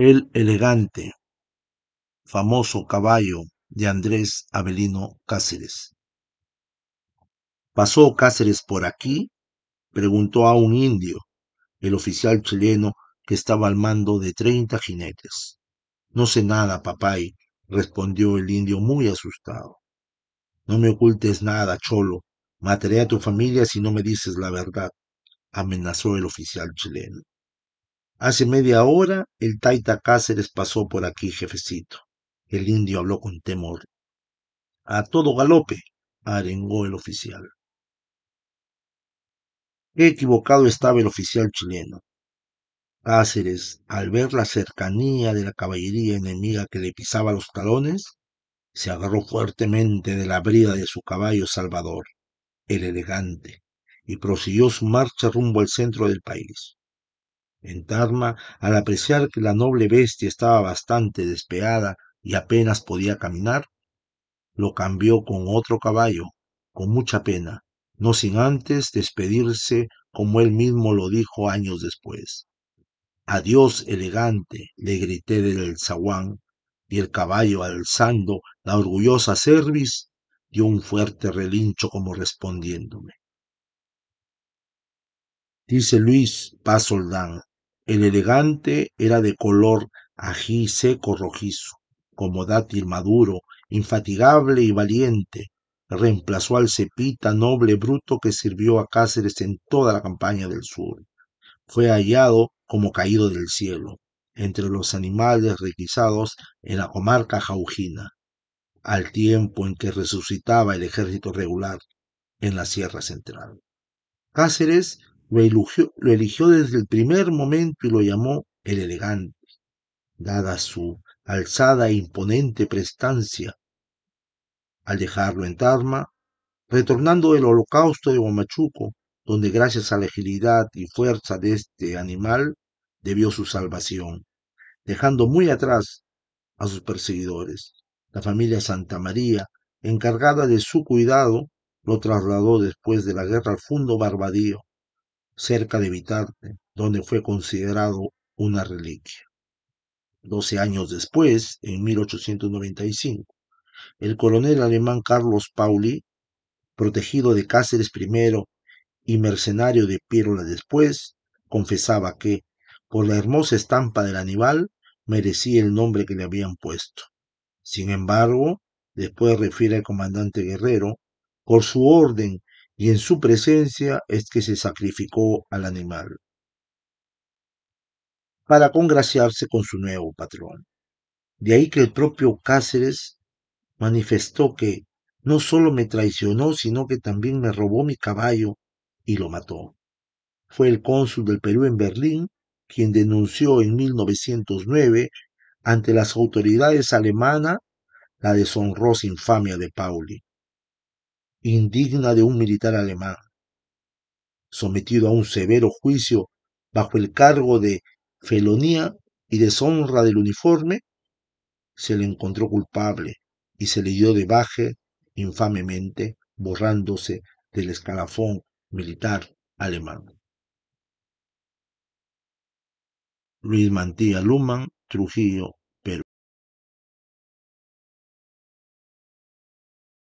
El elegante, famoso caballo de Andrés Avelino Cáceres. ¿Pasó Cáceres por aquí? preguntó a un indio, el oficial chileno que estaba al mando de treinta jinetes. No sé nada, papay, respondió el indio muy asustado. No me ocultes nada, cholo. Mataré a tu familia si no me dices la verdad, amenazó el oficial chileno. Hace media hora el taita Cáceres pasó por aquí, jefecito. El indio habló con temor. A todo galope, arengó el oficial. Qué equivocado estaba el oficial chileno. Cáceres, al ver la cercanía de la caballería enemiga que le pisaba los talones, se agarró fuertemente de la brida de su caballo Salvador, el elegante, y prosiguió su marcha rumbo al centro del país. En Tarma, al apreciar que la noble bestia estaba bastante despeada y apenas podía caminar, lo cambió con otro caballo, con mucha pena, no sin antes despedirse como él mismo lo dijo años después. Adiós, elegante, le grité del zaguán, y el caballo, alzando la orgullosa cerviz, dio un fuerte relincho como respondiéndome. Dice Luis Paz el elegante era de color ají seco rojizo, como dátil maduro, infatigable y valiente. Reemplazó al cepita noble bruto que sirvió a Cáceres en toda la campaña del sur. Fue hallado como caído del cielo, entre los animales requisados en la comarca jaujina, al tiempo en que resucitaba el ejército regular en la Sierra Central. Cáceres lo eligió, desde el primer momento y lo llamó el elegante, dada su alzada e imponente prestancia. Al dejarlo en Tarma, retornando del holocausto de Guamachuco, donde gracias a la agilidad y fuerza de este animal debió su salvación, dejando muy atrás a sus perseguidores. La familia Santa María, encargada de su cuidado, lo trasladó después de la guerra al Fundo Barbadío, cerca de Vitarte, donde fue considerado una reliquia. Doce años después, en 1895, el coronel alemán Carlos Pauli, protegido de Cáceres primero y mercenario de Pírola después, confesaba que, por la hermosa estampa del animal, merecía el nombre que le habían puesto. Sin embargo, después refiere al comandante Guerrero, por su orden y en su presencia es que se sacrificó al animal para congraciarse con su nuevo patrón. De ahí que el propio Cáceres manifestó que no solo me traicionó, sino que también me robó mi caballo y lo mató. Fue el cónsul del Perú en Berlín quien denunció en 1909 ante las autoridades alemanas la deshonrosa infamia de Pauli indigna de un militar alemán, sometido a un severo juicio bajo el cargo de felonía y deshonra del uniforme, se le encontró culpable y se le dio de baje infamemente, borrándose del escalafón militar alemán. Luis Mantilla Luman, Trujillo,